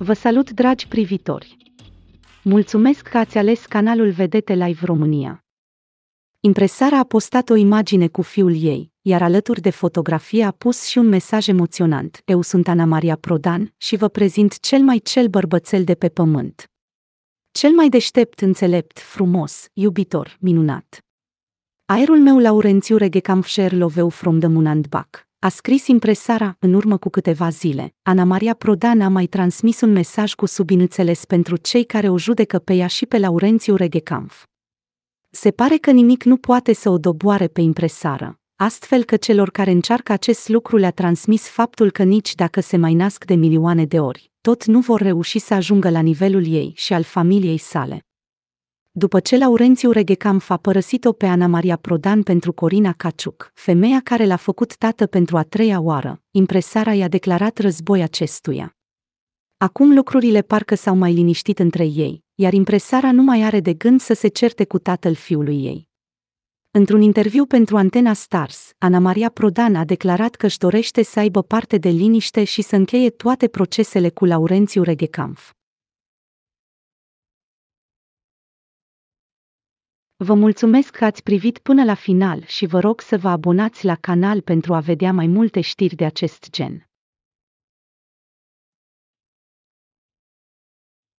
Vă salut, dragi privitori! Mulțumesc că ați ales canalul Vedete Live România. Impresara a postat o imagine cu fiul ei, iar alături de fotografie a pus și un mesaj emoționant. Eu sunt Ana Maria Prodan și vă prezint cel mai cel bărbățel de pe pământ. Cel mai deștept, înțelept, frumos, iubitor, minunat. Aerul meu laurențiu regecam loveu from the moon a scris impresara, în urmă cu câteva zile, Ana Maria Prodan a mai transmis un mesaj cu subințeles pentru cei care o judecă pe ea și pe Laurențiu Reghecamf. Se pare că nimic nu poate să o doboare pe impresară, astfel că celor care încearcă acest lucru le-a transmis faptul că nici dacă se mai nasc de milioane de ori, tot nu vor reuși să ajungă la nivelul ei și al familiei sale după ce Laurențiu Reghecamf a părăsit-o pe Ana Maria Prodan pentru Corina Caciuc, femeia care l-a făcut tată pentru a treia oară, impresara i-a declarat război acestuia. Acum lucrurile parcă s-au mai liniștit între ei, iar impresara nu mai are de gând să se certe cu tatăl fiului ei. Într-un interviu pentru Antena Stars, Ana Maria Prodan a declarat că își dorește să aibă parte de liniște și să încheie toate procesele cu Laurențiu Reghecamf. Vă mulțumesc că ați privit până la final și vă rog să vă abonați la canal pentru a vedea mai multe știri de acest gen.